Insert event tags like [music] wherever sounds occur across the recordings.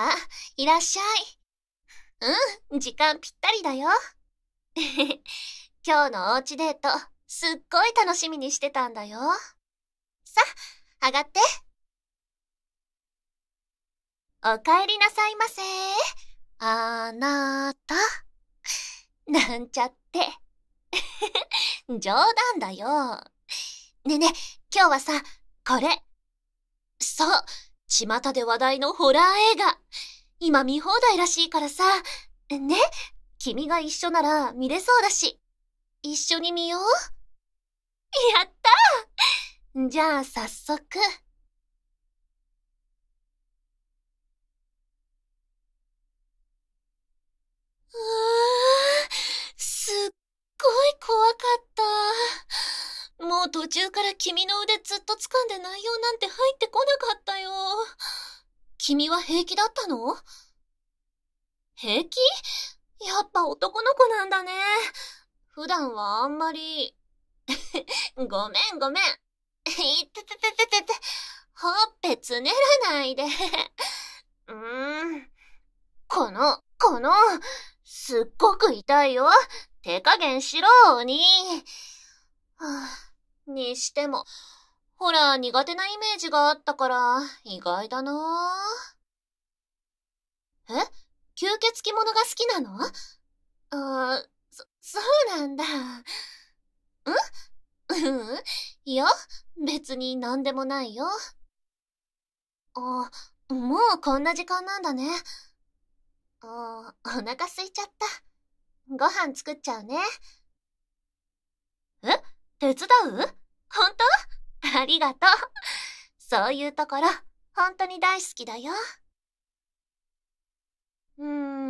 あ、いらっしゃい。うん、時間ぴったりだよ。[laughs] 今日のおうちデート、すっごい楽しみにしてたんだよ。さ、上がって。お帰りなさいませあなた。なんちゃって。[laughs] 冗談だよ。ねね、今日はさ、これ。そう、巷で話題のホラー映画。今見放題らしいからさ。ね君が一緒なら見れそうだし。一緒に見よう。やったじゃあ早速。うーすっごい怖かった。もう途中から君の腕ずっと掴んで内容なんて入ってこなかったよ。君は平気だったの平気やっぱ男の子なんだね。普段はあんまり。[laughs] ごめんごめん。いってててててて。ほっぺつねらないで。[laughs] うーん。この、この、すっごく痛いよ。手加減しろ、おはあ、にしても、ほら、苦手なイメージがあったから、意外だなえ吸血鬼物が好きなのあー、そ、そうなんだ。んうんいや、別に何でもないよ。あ、もうこんな時間なんだね。あお腹空いちゃった。ご飯作っちゃうね。え手伝う本当ありがとう。そういうところ、本当に大好きだよ。うー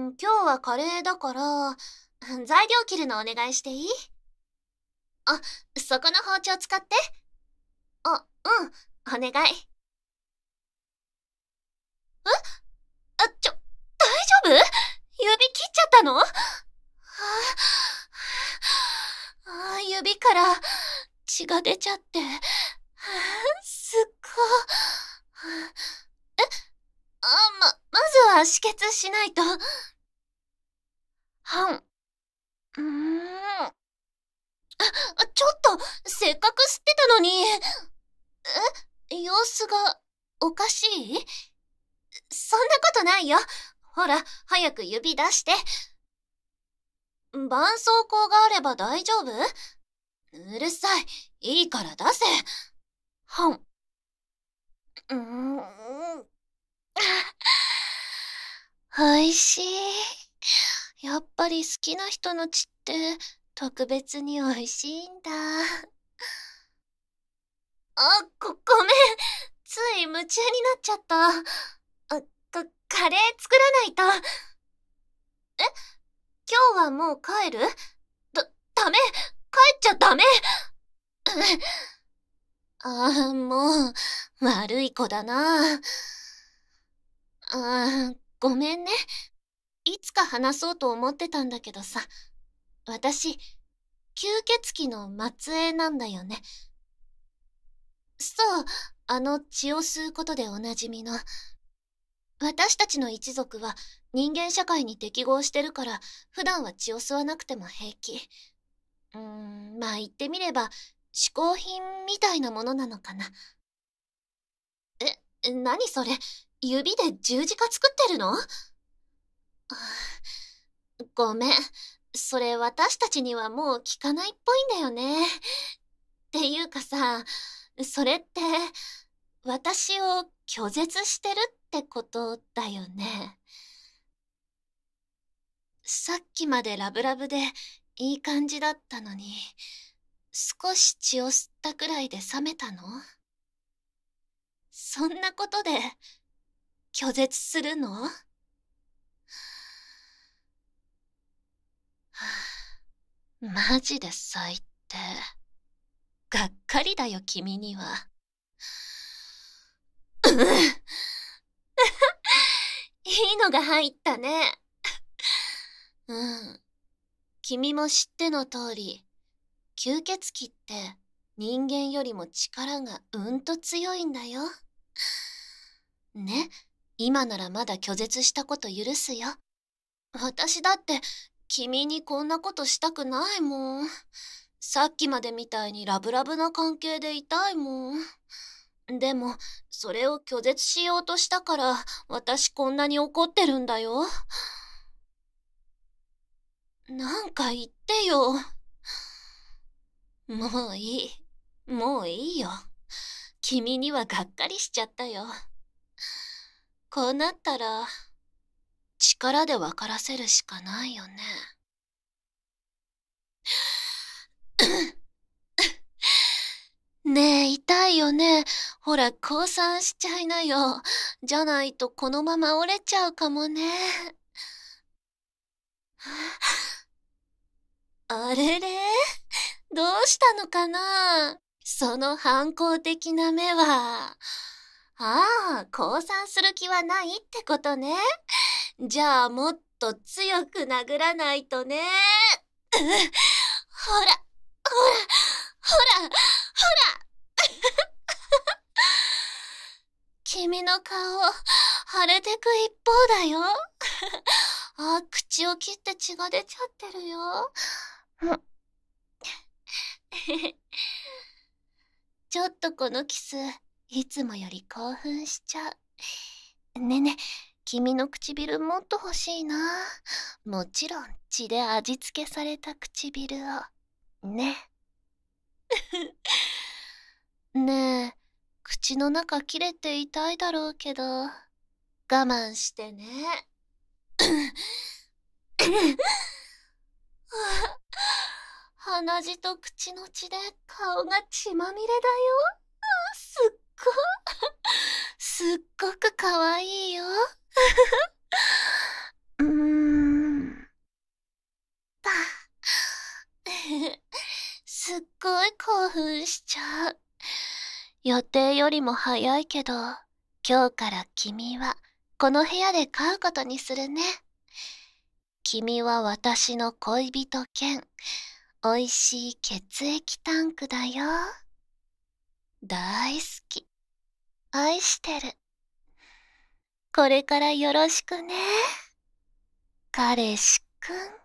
ん、今日はカレーだから、材料切るのお願いしていいあ、そこの包丁使って。あ、うん、お願い。えあ、ちょ、大丈夫指切っちゃったのあ、あ、指から血が出ちゃって。[laughs] すっごえあままずは止血しないとはんうーんあちょっとせっかく吸ってたのにえ様子がおかしいそんなことないよほら早く指出して絆創膏があれば大丈夫うるさいいいから出せ本。うん。お [laughs] いしい。やっぱり好きな人の血って特別に美味しいんだ。[laughs] あ、ご、ごめん。つい夢中になっちゃった。あ、か、カレー作らないと。え今日はもう帰るだ、ダメ帰っちゃダメ、う [laughs] んああ、もう、悪い子だな。ああ、ごめんね。いつか話そうと思ってたんだけどさ。私、吸血鬼の末裔なんだよね。そう、あの血を吸うことでおなじみの。私たちの一族は人間社会に適合してるから、普段は血を吸わなくても平気。うーん、まあ言ってみれば、嗜好品みたいなものなのかな。え、何それ指で十字架作ってるの [sighs] ごめん。それ私たちにはもう聞かないっぽいんだよね。っていうかさ、それって、私を拒絶してるってことだよね。さっきまでラブラブでいい感じだったのに。少し血を吸ったくらいで冷めたのそんなことで拒絶するの、はあ、マジで最低がっかりだよ君にはいいのが入ったねうん君も知っての通り吸血鬼って人間よりも力がうんと強いんだよ。ね、今ならまだ拒絶したこと許すよ。私だって君にこんなことしたくないもん。さっきまでみたいにラブラブな関係でいたいもん。でも、それを拒絶しようとしたから、私こんなに怒ってるんだよ。なんか言ってよ、もういい。もういいよ。君にはがっかりしちゃったよ。こうなったら、力で分からせるしかないよね。[coughs] ねえ、痛いよね。ほら、降参しちゃいなよ。じゃないとこのまま折れちゃうかもね。あれれどうしたのかなその反抗的な目は。ああ、降参する気はないってことね。じゃあもっと強く殴らないとね。ほら、ほら、ほら、ほら君の顔、腫れてく一方だよ。あ、口を切って血が出ちゃってるよ。[laughs] ちょっとこのキスいつもより興奮しちゃうねね君の唇もっと欲しいなもちろん血で味付けされた唇をね [laughs] ねえ口の中切れて痛いだろうけど我慢してね [laughs] 鼻血と口の血で顔が血まみれだよ。すっご、すっご [laughs] くかわいいよ。[laughs] うーん。ば、[laughs] すっごい興奮しちゃう。予定よりも早いけど、今日から君はこの部屋で飼うことにするね。君は私の恋人兼美味しい血液タンクだよ大好き愛してるこれからよろしくね彼氏くん